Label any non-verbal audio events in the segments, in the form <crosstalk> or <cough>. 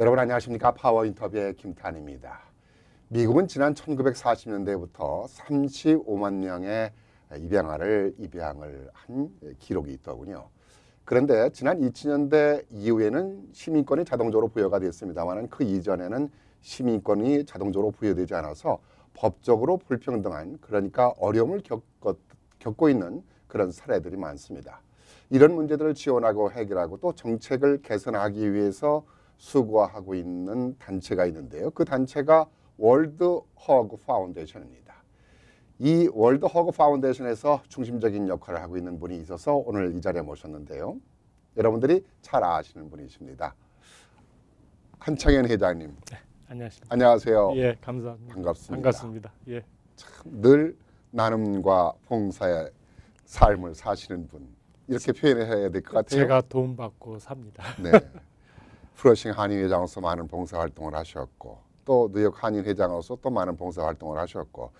여러분 안녕하십니까 파워 인터뷰의 김탄입니다. 미국은 지난 1940년대부터 35만 명의 입양아를 입양을 한 기록이 있더군요. 그런데 지난 2000년대 이후에는 시민권이 자동적으로 부여가 되었습니다만은그 이전에는 시민권이 자동적으로 부여되지 않아서 법적으로 불평등한 그러니까 어려움을 겪었, 겪고 있는 그런 사례들이 많습니다. 이런 문제들을 지원하고 해결하고 또 정책을 개선하기 위해서 수거하고 있는 단체가 있는데요. 그 단체가 월드 허그 파운데이션입니다. 이 월드 허그 파운데이션에서 중심적인 역할을 하고 있는 분이 있어서 오늘 이 자리에 모셨는데요. 여러분들이 잘 아시는 분이십니다. 한창현 회장님. 네, 안녕하십니까. 안녕하세요. 예, 감사합니다. 반갑습니다. 반갑습니다. 예. 참늘 나눔과 봉사의 삶을 사시는 분 이렇게 표현해야 될 것 같아요. 제가 도움받고 삽니다. 네. <laughs> 플러싱 한인회장으로서 많은 봉사활동을 하셨고 또 뉴욕 한인회장으로서 또 많은 봉사활동을 하셨고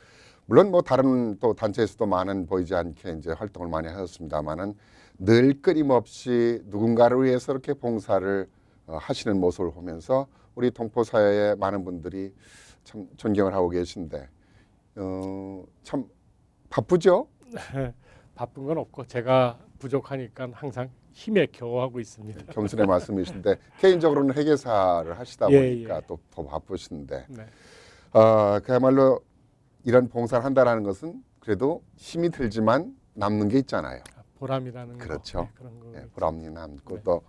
물론 뭐 다른 또 단체에서도 많은 보이지 않게 이제 활동을 많이 하셨습니다만은 늘 끊임없이 누군가를 위해서 이렇게 봉사를 어, 하시는 모습을 보면서 우리 동포 사회의 많은 분들이 참 존경을 하고 계신데 어, 참 바쁘죠? <laughs> 바쁜 건 없고 제가 부족하니까 항상 힘에 겨워하고 있습니다. 겸손의 <laughs> 말씀이신데 개인적으로는 회계사를 하시다 예, 예. 보니까 예. 또더 바쁘신데 네. 어, 그야말로 이런 봉사를 한다라는 것은 그래도 힘이 들지만 남는 게 있잖아요. 아, 보람이라는 그렇죠. 거. 네, 그런 거. 네, 예, 보람이 남고 네. 또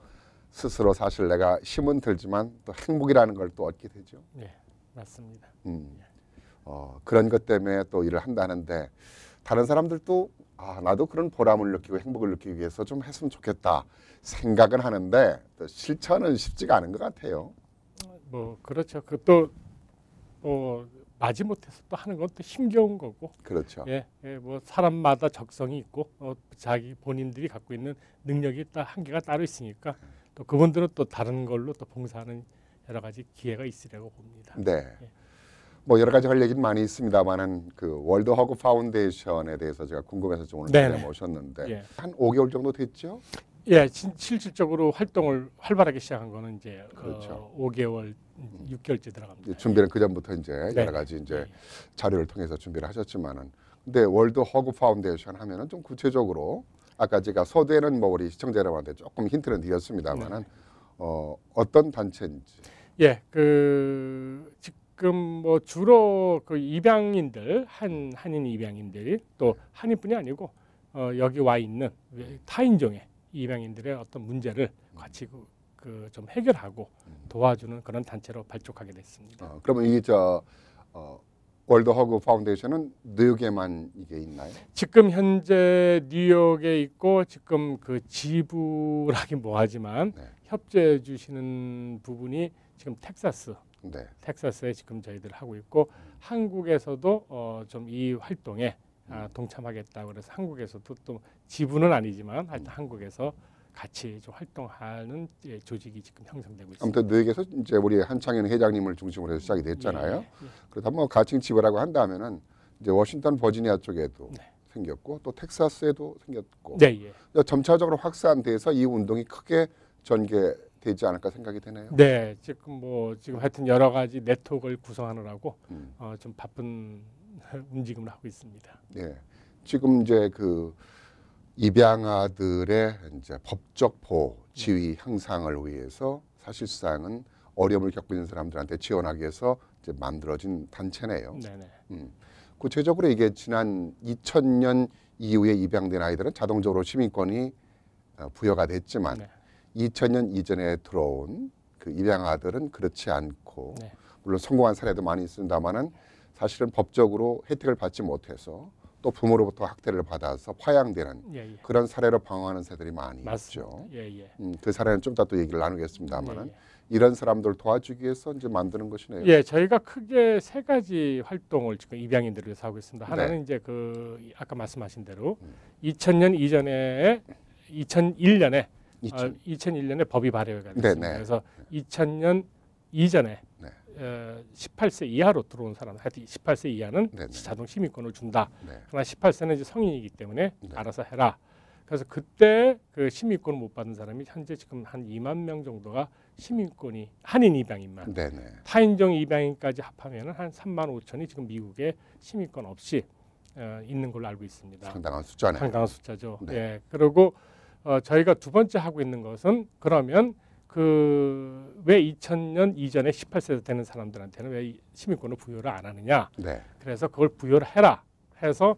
스스로 사실 내가 힘은 들지만 또 행복이라는 걸 또 얻게 되죠. 네, 맞습니다. 음. 네. 어, 그런 것 때문에 또 일을 한다는데 다른 사람들도 아 나도 그런 보람을 느끼고 행복을 느끼기 위해서 좀 했으면 좋겠다 생각은 하는데 실천은 쉽지가 않은 것 같아요. 뭐 그렇죠. 그것도 뭐 마지못해서 또 하는 건또 힘겨운 거고. 그렇죠. 예, 예, 뭐 사람마다 적성이 있고 어, 자기 본인들이 갖고 있는 능력이 딱 한계가 따로 있으니까 또 그분들은 또 다른 걸로 또 봉사하는 여러 가지 기회가 있으려고 봅니다. 네. 예. 뭐 여러 가지 할 얘기는 많이 있습니다만은 그 월드 허그 파운데이션에 대해서 제가 궁금해서 좀 오늘 네네. 모셨는데 예. 한 5개월 정도 됐죠? 예, 진, 실질적으로 활동을 활발하게 시작한 거는 이제 그 그렇죠. 어, 5개월, 6개월째 음. 들어갑니다. 준비는 그 전부터 네. 이제 네. 여러 가지 이제 자료를 통해서 준비를 하셨지만은 근데 월드 허그 파운데이션 하면은 좀 구체적으로 아까 제가 서두에는 뭐 우리 시청자 여러분한테 조금 힌트를 드렸습니다만은 네. 어, 어떤 단체인지. 예, 그 직, 지금 뭐 주로 그 입양인들 한 한인 입양인들이 또 한인뿐이 아니고 어, 여기 와 있는 타인종의 입양인들의 어떤 문제를 같이 그, 그좀 해결하고 도와주는 그런 단체로 발족하게 됐습니다. 아, 그러면 이저 어, 월드 허그 파운데이션은 뉴욕에만 이게 있나요? 지금 현재 뉴욕에 있고 지금 그 지부라기 뭐하지만 네. 협조해 주시는 부분이 지금 텍사스 네. 텍사스에 지금 저희들 하고 있고 한국에서도 어, 좀 이 활동에 아, 음. 동참하겠다 그래서 한국에서도 또 지분은 아니지만 하여튼 음. 한국에서 같이 좀 활동하는 예, 조직이 지금 형성되고 있습니다. 아무튼 너에게서 이제 우리 한창현 회장님을 중심으로 해서 시작이 됐잖아요. 예, 예. 예. 그래서 한번 뭐 가칭 지배라고 한다면은 이제 워싱턴 버지니아 쪽에도 네. 생겼고 또 텍사스에도 생겼고 네, 예. 점차적으로 확산돼서 이 운동이 크게 전개 되지 않을까 생각이 되네요. 네, 지금 뭐 지금 하여튼 여러 가지 네트워크를 구성하느라고 음. 어, 좀 바쁜 <laughs> 움직임을 하고 있습니다. 네, 지금 이제 그 입양아들의 이제 법적 보호 지위 네. 향상을 위해서 사실상은 어려움을 겪고 있는 사람들한테 지원하기 위해서 이제 만들어진 단체네요. 네네. 음. 구체적으로 이게 지난 2000년 이후에 입양된 아이들은 자동적으로 시민권이 어, 부여가 됐지만 네. 2000년 이전에 들어온 그 입양아들은 그렇지 않고 네. 물론 성공한 사례도 많이 있습니다만은 사실은 법적으로 혜택을 받지 못해서 또 부모로부터 학대를 받아서 파양되는 예, 예. 그런 사례로 방황하는 새들이 많이 맞습니다. 있죠. 예, 예, 음, 그 사례는 좀이또 얘기를 나누겠습니다만은 예, 예. 이런 사람들 도와주기 위해서 이제 만드는 것이네요. 예, 저희가 크게 세 가지 활동을 지금 입양인들을 위해서 하고 있습니다. 하나는 네. 이제 그 아까 말씀하신 대로 음. 2000년 이전에 2001년에 어, 아, 2001년에 법이 발효가 됐습니다. 네네. 그래서 2000년 이전에 네. 어, 18세 이하로 들어온 사람, 하여튼 18세 이하는 네네. 자동 시민권을 준다. 네. 그러나 18세는 이제 성인이기 때문에 네. 알아서 해라. 그래서 그때 그 시민권을 못 받은 사람이 현재 지금 한 2만 명 정도가 시민권이 한인 입양인만 네네. 타인종 입양인까지 합하면 한 3만 5천이 지금 미국에 시민권 없이 어, 있는 걸로 알고 있습니다. 상당한 숫자네요. 상당한 숫자죠. 네. 예. 그리고 어, 저희가 두 번째 하고 있는 것은 그러면 그 왜 2000년 이전에 18세 되는 사람들한테는 왜 시민권을 부여를 안 하느냐. 네. 그래서 그걸 부여를 해라 해서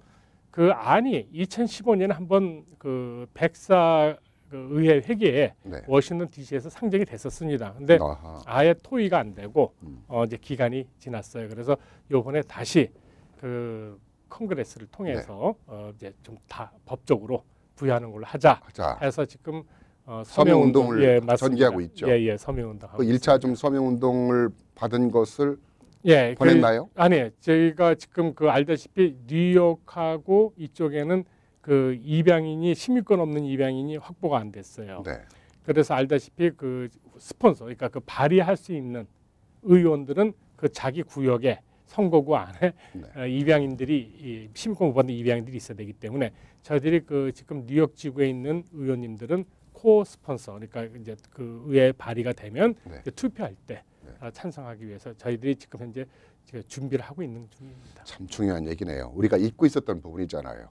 그 안이 2015년에 한번 그 백사 그 의회 회기에 네. 워싱턴 D.C.에서 상정이 됐었습니다. 근데 아하. 아예 토의가 안 되고 음. 어, 이제 기간이 지났어요. 그래서 요번에 다시 그 컨그레스를 통해서 네. 어, 이제 좀 다 법적으로 부여하는 걸로 하자, 하자. 해서 지금 어, 서명운동 서명 예, 전개하고 있죠. 예, 예, 서명운동. 그 1차 좀 서명운동을 받은 것을 예, 보냈나요? 그, 아니, 저희가 지금 그 알다시피 뉴욕하고 이쪽에는 그 입양인이 1 6권 없는 입양인이 확보가 안 됐어요. 네. 그래서 알다시피 그 스폰서, 그러니까 그 발의할 수 있는 의원들은 그 자기 구역에 선거구 안에 네. 어, 입양인들이 16건 못 받는 입양인들이 있어야 되기 때문에 저희들이 그 지금 뉴욕 지구에 있는 의원님들은 코 스폰서 그러니까 이제 그 의회 발의가 되면 네. 투표할 때 네. 어, 찬성하기 위해서 저희들이 지금 현재 준비를 하고 있는 중입니다. 참 중요한 얘기네요. 우리가 잊고 있었던 부분이잖아요.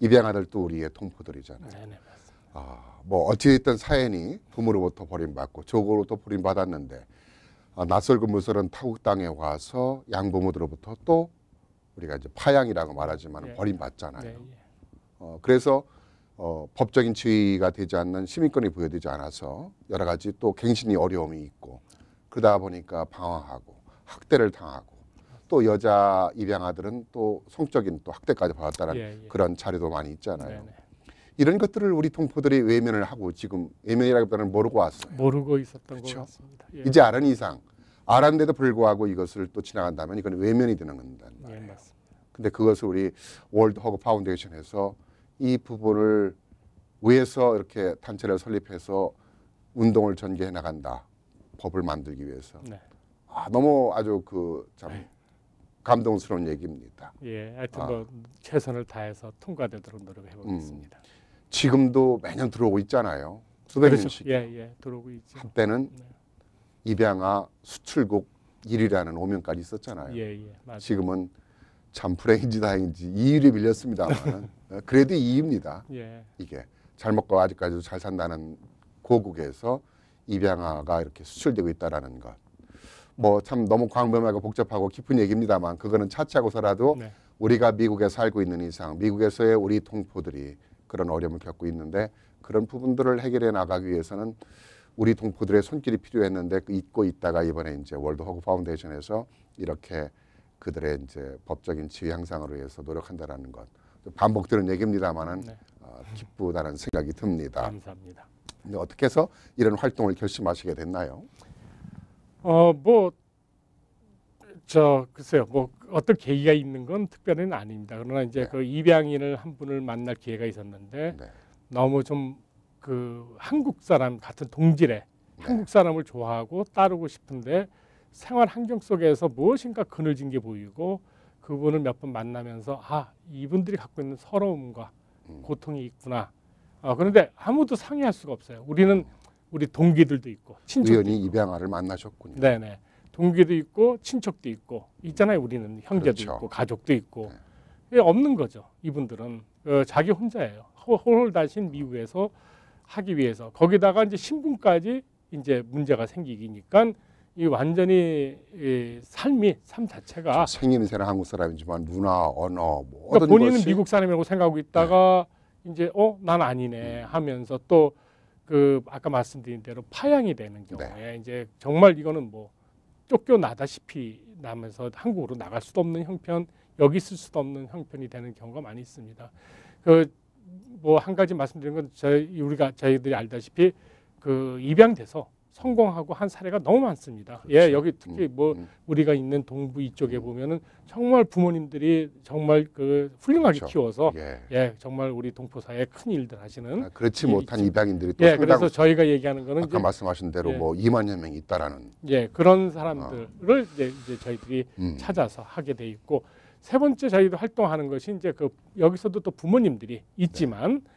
입양아들 또 우리의 통포들이잖아요. 네, 네, 아, 뭐 어찌됐든 사연이 부모로부터 버림받고 조고로부터 버림받았는데 아, 낯설고 물설은 타국 땅에 와서 양부모들로부터 또 우리가 이제 파양이라고 말하지만 네. 버림받잖아요. 예, 예. 어, 그래서 어, 법적인 지위가 되지 않는 시민권이 부여되지 않아서 여러 가지 또 갱신이 어려움이 있고 그러다 보니까 방황하고 학대를 당하고 또 여자 입양 아들은 또 성적인 또 학대까지 받았다는 예, 예. 그런 자료도 많이 있잖아요. 네네. 이런 것들을 우리 동포들이 외면을 하고 지금 외면이라기보다는 모르고 왔어요. 모르고 있었던 그렇것 같습니다. 예. 이제 아는 이상 알았는데도 불구하고 이것을 또 지나간다면 이건 외면이 되는 겁니다. 예, 맞습니다. 근데 그것을 우리 월드 허그 파운데이션에서 이 부분을 위해서 이렇게 단체를 설립해서 운동을 전개해 나간다. 법을 만들기 위해서. 네. 아, 너무 아주 그참 네. 감동스러운 얘기입니다. 예, 하여튼 아. 뭐 최선을 다해서 통과되도록 노력해 보겠습니다. 음, 지금도 매년 들어오고 있잖아요. 수백 그렇죠. 예, 예, 들어오고 있죠. 한때는 네. 입양아 수출국 1위라는 오명까지 있었잖아요. 예, 예, 맞아요. 지금은 참 불행인지 다행인지 2위를 밀렸습니다만 <laughs> 어, 그래도 이입니다. 예. 이게 잘 먹고 아직까지도 잘 산다는 고국에서 입양아가 이렇게 수출되고 있다라는 것. 뭐 참 너무 광범하고 위 복잡하고 깊은 얘기입니다만 그거는 차치하고서라도 네. 우리가 미국에 살고 있는 이상 미국에서의 우리 동포들이 그런 어려움을 겪고 있는데 그런 부분들을 해결해 나가기 위해서는 우리 동포들의 손길이 필요했는데 그 잊고 있다가 이번에 이제 월드 허그 파운데이션에서 이렇게 그들의 이제 법적인 지위 향상으로 해서 노력한다라는 것. 그 반복되는 얘기입니다만은 네. 어, 기쁘다는 생각이 듭니다. 감사합니다. 근데 어떻게 해서 이런 활동을 결심하시게 됐나요? 어, 뭐, 저, 글쎄요, 뭐, 어떤 계기가 있는 건 특별히는 아닙니다. 그러나 이제 네. 그 입양인을 한 분을 만날 기회가 있었는데 네. 너무 좀 그 한국 사람 같은 동질의 네. 한국 사람을 좋아하고 따르고 싶은데 생활 환경 속에서 무엇인가 그늘진 게 보이고 그분을 몇 번 만나면서 아 이분들이 갖고 있는 서러움과 음. 고통이 있구나. 어, 그런데 아무도 상의할 수가 없어요. 우리는 우리 동기들도 있고 친척도 우연히 있고. 입양아를 만나셨군요. 네네. 동기도 있고 친척도 있고 있잖아요. 우리는 형제도 그렇죠. 있고 가족도 있고 네. 예, 없는 거죠. 이분들은 어, 자기 혼자예요. 홀홀다신 미국에서 하기 위해서 거기다가 이제 신분까지 이제 문제가 생기니까 이 완전히 이 삶이 삶 자체가 생김새는 한국 사람이지만 문화, 언어 모든 뭐 그러니까 본인은 미국 사람이라고 생각하고 있다가 네. 이제 어 난 아니네 음. 하면서 또 그 아까 말씀드린 대로 파양이 되는 네. 경우에 네. 이제 정말 이거는 뭐 쫓겨나다시피 나면서 한국으로 나갈 수도 없는 형편 여기 있을 수도 없는 형편이 되는 경우가 많이 있습니다. 그 뭐 한 가지 말씀드린 건 저희 우리가 저희들이 알다시피 그 입양돼서 성공하고 한 사례가 너무 많습니다. 예, 그렇죠. 예, 여기 특히 음, 뭐 음, 음. 우리가 있는 동부 이쪽에 음. 보면은 정말 부모님들이 정말 그 훌륭하게 그렇죠. 키워서 예. 예. 정말 우리 동포 사회큰 일들 하시는 아, 그렇지 못한 있죠. 입양인들이 또 예, 그래서 저희가 얘기하는 거는 아까 이제, 말씀하신 대로 예. 뭐 2만여 명이 있다라는 예, 그런 어. 사람들을 어. 이제, 이제, 저희들이 음. 찾아서 하게 돼 있고 세 번째 저희도 활동하는 것이 이제 그 여기서도 또 부모님들이 있지만 네.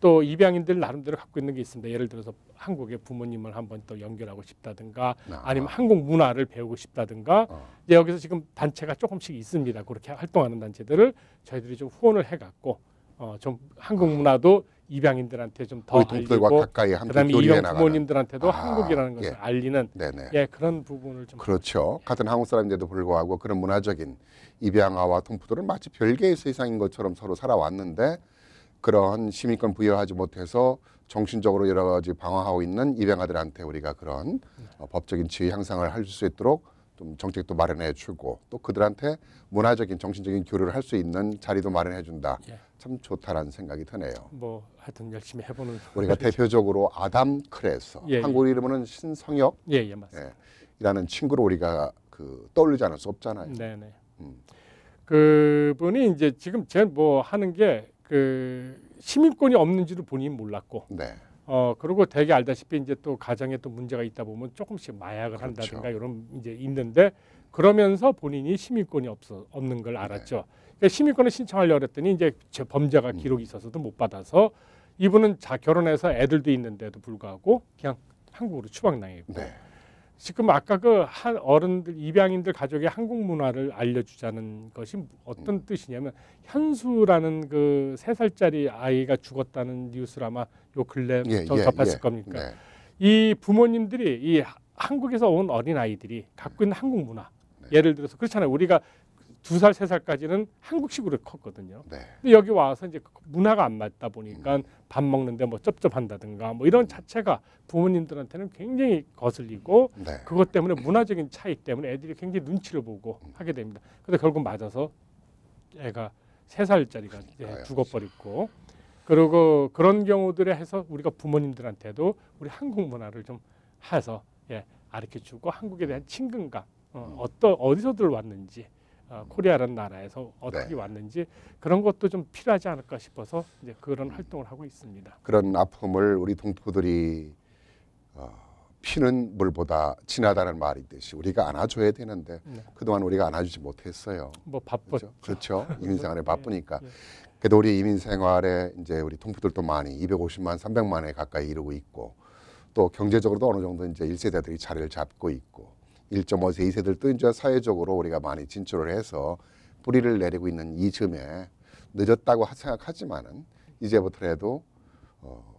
또 입양인들 나름대로 갖고 있는 게 있습니다. 예를 들어서 한국의 부모님을 한번 또 연결하고 싶다든가 아. 니면 한국 문화를 배우고 싶다든가 어. 이제 여기서 지금 단체가 조금씩 있습니다. 그렇게 활동하는 단체들을 저희들이 좀 후원을 해갖고 어, 좀 한국 아. 문화도 입양인들한테 좀 더 알리고 가까이 그다음에 입양 부모님들한테도 아, 한국이라는 예. 것을 예. 알리는 네네. 예 그런 부분을 좀 그렇죠 같은 한국 사람인데도 불구하고 그런 문화적인 입양아와 통포들은 마치 별개의 세상인 것처럼 서로 살아왔는데 그런 시민권 부여하지 못해서 정신적으로 여러 가지 방어하고 있는 입양아들한테 우리가 그런 어, 법적인 지위 향상을 할 수 있도록 좀 정책도 마련해 주고 또 그들한테 문화적인 정신적인 교류를 할 수 있는 자리도 마련해 준다. 예. 참 좋다라는 생각이 드네요. 뭐 하여튼 열심히 해보는 <laughs> 우리가 대표적으로 아담 크레서 예, 한국 예. 이름으로는 신성혁 예, 예, 맞습니다. 예, 이라는 친구를 우리가 그 떠올리지 않을 수 없잖아요. 네네. 네. 음. 그분이 이제 지금 제 뭐 하는 게그 시민권이 없는지를 본인 몰랐고. 네. 어 그리고 대개 알다시피 이제 또 가정에 또 문제가 있다 보면 조금씩 마약을 그렇죠. 한다든가 이런 이제 있는데 그러면서 본인이 시민권이 없어 없는 걸 알았죠. 네. 그러니까 시민권을 신청하려고 했더니 이제 범죄가 음. 기록이 있어서도 못 받아서 이분은 자 결혼해서 애들도 있는데도 불구하고 그냥 한국으로 추방당했고 네. 지금 아까 그 한 어른들 입양인들 가족의 한국 문화를 알려주자는 것이 어떤 음. 뜻이냐면 현수라는 그 세 살짜리 아이가 죽었다는 뉴스를 아마 요 근래 예, 저 예, 접했을 예, 겁니까? 네. 이 부모님들이 이 한국에서 온 어린 아이들이 갖고 있는 한국 문화 네. 예를 들어서 그렇잖아요 우리가 두 살, 세 살까지는 한국식으로 컸거든요. 네. 근데 여기 와서 이제 그 문화가 안 맞다 보니까 음. 밥 먹는데 뭐 쩝쩝한다든가 뭐 이런 자체가 부모님들한테는 굉장히 거슬리고 네. 그것 때문에 문화적인 차이 때문에 애들이 굉장히 눈치를 보고 음. 하게 됩니다. 근데 결국 맞아서 애가 세 살짜리가 예, 죽어버렸고 그리고 그런 경우들에 해서 우리가 부모님들한테도 우리 한국 문화를 좀 해서 예, 아르켜 주고 한국에 대한 친근감 어, 음. 어떤 어디서들 왔는지 어, 코리아라는 나라에서 어떻게 네. 왔는지 그런 것도 좀 필요하지 않을까 싶어서 이제 그런 활동을 하고 있습니다. 그런 아픔을 우리 동포들이 어, 피는 물보다 진하다는 말이 있듯이 우리가 안아줘야 되는데 네. 그동안 우리가 안아주지 못했어요. 뭐 바빴죠. 그렇죠. 이민 생활에 <laughs> 예, 바쁘니까. 예, 그래도 우리 이민 생활에 이제 우리 동포들도 많이 250만, 300만에 가까이 이루고 있고 또 경제적으로도 어느 정도 이제 일세대들이 자리를 잡고 있고 1.5세, 2세들도 이제 사회적으로 우리가 많이 진출을 해서 뿌리를 내리고 있는 이점에 늦었다고 생각하지만은 이제부터라도 어,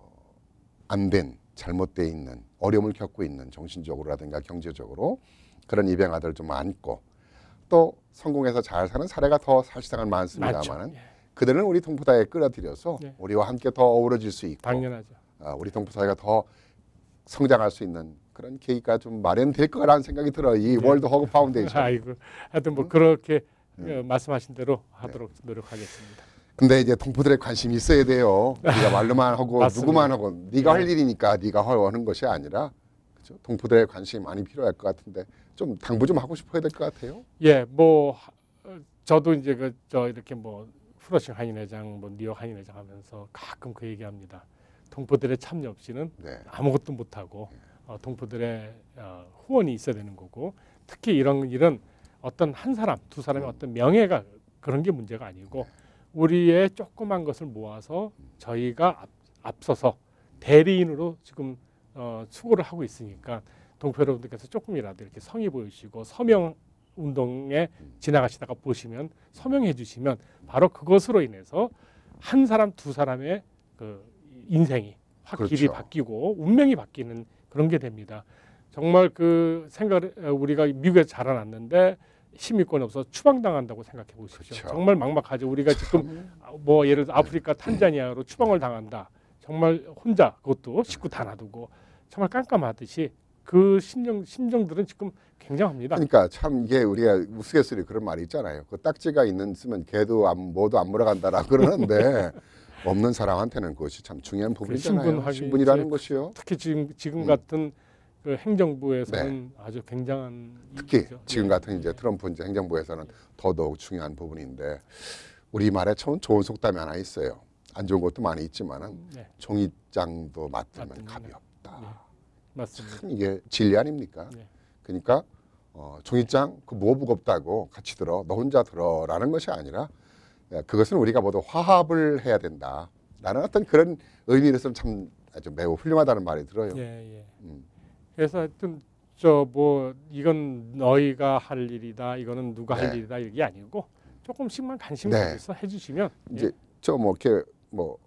안 된 잘못돼 있는 어려움을 겪고 있는 정신적으로라든가 경제적으로 그런 입양 아들 좀 많고 또 성공해서 잘 사는 사례가 더 사실상은 많습니다만은 예. 그들은 우리 동포사회에 끌어들여서 예. 우리와 함께 더 어우러질 수 있고 당연하죠. 아, 우리 동포사회가 더 성장할 수 있는 그런 계기가 좀 마련될 거라는 생각이 들어 이 네. 월드 허그 파운데이션. <laughs> 아이고, 하여튼 뭐 그렇게 네. 어, 말씀하신 대로 네. 하도록 노력하겠습니다. 근데 이제 동포들의 관심이 있어야 돼요. 네가 말로만 하고 <laughs> 누구만 하고 네가 할 네. 일이니까 네가 하는 것이 아니라 그렇죠? 동포들의 관심이 많이 필요할 것 같은데 좀 당부 좀 하고 싶어야 될 것 같아요. 예, 뭐 저도 이제 그 저 이렇게 뭐 프로싱 한인회장, 뭐 뉴욕 한인회장 하면서 가끔 그 얘기합니다. 동포들의 참여 없이는 네. 아무것도 못하고 어, 동포들의 어, 후원이 있어야 되는 거고 특히 이런 일은 어떤 한 사람 두 사람의 음. 어떤 명예가 그런 게 문제가 아니고 우리의 조그만 것을 모아서 저희가 앞, 서서 대리인으로 지금 어, 수고를 하고 있으니까 동포 여러분들께서 조금이라도 이렇게 성의 보이시고 서명 운동에 지나가시다가 보시면 서명해 주시면 바로 그것으로 인해서 한 사람 두 사람의 그 인생이 확 그렇죠. 길이 바뀌고 운명이 바뀌는 그런 게 됩니다. 정말 그 생각 어, 우리가 미국에 자라났는데 시민권없어 추방당한다고 생각해 보십시오. 그렇죠. 정말 막막하죠. 우리가 지금 아, 뭐 예를 들어 아프리카 네. 탄자니아로 추방을 당한다. 정말 혼자 그것도 식구 다 놔두고 정말 깜깜하듯이 그 심정 심정들은 지금 굉장합니다. 그러니까 참 이게 우리가 우스갯소리 그런 말이 있잖아요. 그 딱지가 있는 쓰면 개도 안, 뭐도 안 물어간다라 그러는데 <laughs> 없는 사람한테는 그것이 참 중요한 그 부분이잖아요. 그 신분이라는 것이요. 특히 지금 지금 음. 같은 그 행정부에서는 네. 아주 굉장한 특히 일이죠. 지금 네. 같은 이제 트럼프 이제 행정부에서는 더더욱 중요한 부분인데 우리 말에 처 좋은 속담이 하나 있어요. 안 좋은 것도 많이 있지만은 음, 네. 종이장도 맞들면 가볍다 네. 참 이게 진리 아닙니까? 네. 그러니까 어, 종이장 그뭐 무겁다고 같이 들어 너 혼자 들어라는 것이 아니라 예, 그것은 우리가 모두 화합을 해야 된다라는 어떤 그런 의미로서는 참 아주 매우 훌륭하다는 말이 들어요. 예, 예. 음. 그래서 하여튼 저뭐 이건 너희가 할 일이다, 이거는 누가 네. 일이다 이게 아니고 조금씩만 관심 네. 가져서 해주시면 예. 이제 예. 저뭐 이렇게 뭐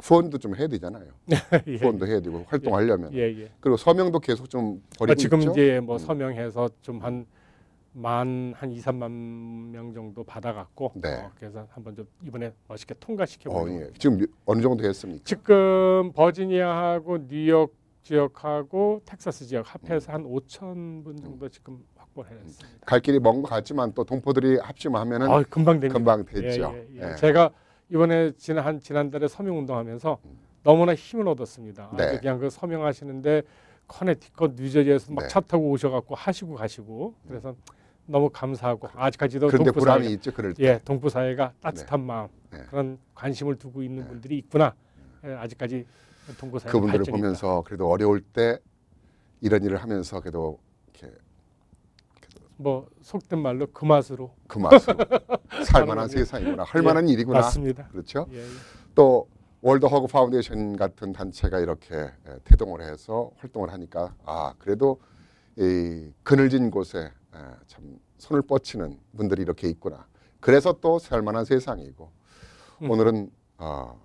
후원도 좀 해야 되잖아요. <laughs> 예. 후원도 해야 되고 활동하려면. 예. 예. 그리고 서명도 계속 좀 버리고 아, 지금 있죠? 이제 뭐 음. 서명해서 좀한 음. 만한 2, 3만 명 정도 받아갖고 네. 어, 그래서 한번 좀 이번에 멋있게 통과시켜 어, 보려고 어, 예. 지금 어느 정도 했습니까? 지금 버지니아하고 뉴욕 지역하고 텍사스 지역 합해서 음. 한 5천 분 정도 음. 지금 확보를 했습니다. 갈 길이 먼것 같지만 또 동포들이 합심하면은 어, 금방 됩니 금방 되죠. 예, 예, 예, 예. 제가 이번에 지난 지난달에 서명 운동하면서 음. 너무나 힘을 얻었습니다. 네. 그냥 그 서명하시는데 커네티컷 그 뉴저지에서 막차 네. 타고 오셔갖고 하시고 가시고 그래서 너무 감사하고 그 아직까지도 그런데 동포 보람이 사회가, 있죠 그럴 때. 예, 동포 사회가 네. 따뜻한 마음 네. 그런 관심을 두고 있는 분들이 있구나. 예, 아직까지 동포 사회 그분들을 보면서 있다. 그래도 어려울 때 이런 일을 하면서 그래도 이렇게 뭐 속된 말로 그 맛으로 그 맛으로 <laughs> 살만한 세상이구나 할 만한 예, 일이구나 맞습니다. 그렇죠 예, 예. 또 월드허그 파운데이션 같은 단체가 이렇게 태동을 해서 활동을 하니까 아 그래도 이 그늘진 곳에 참 손을 뻗치는 분들이 이렇게 있구나. 그래서 또 살만한 세상이고 음. 오늘은 어,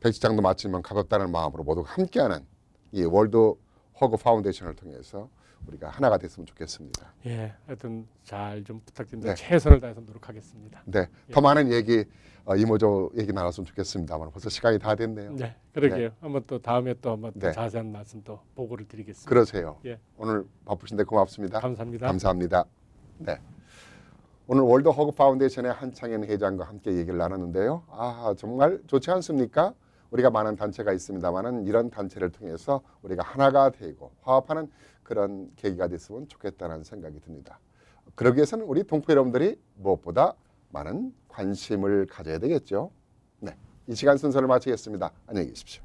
백지장도 마치지 가볍다는 마음으로 모두 함께하는 이 월드 허그 파운데이션을 통해서 우리가 하나가 됐으면 좋겠습니다. 예, 하여튼 잘 좀 부탁드립니다. 네. 최선을 다해서 노력하겠습니다. 네, 예. 더 많은 얘기 어, 이모저 얘기 나눴으면 좋겠습니다만 벌써 시간이 다 됐네요. 네, 그러게요. 네. 한번 또 다음에 또 한번 네. 자세한 말씀 또 보고를 드리겠습니다. 그러세요. 예. 오늘 바쁘신데 고맙습니다. 감사합니다. 감사합니다. 네. 오늘 월드 허그 파운데이션의 한창현 회장과 함께 얘기를 나눴는데요. 아 정말 좋지 않습니까? 우리가 많은 단체가 있습니다만은 이런 단체를 통해서 우리가 하나가 되고 화합하는 그런 계기가 됐으면 좋겠다는 생각이 듭니다. 그러기 위해서는 우리 동포 여러분들이 무엇보다 많은 관심을 가져야 되겠죠. 네, 이 시간 순서를 마치겠습니다. 안녕히 계십시오.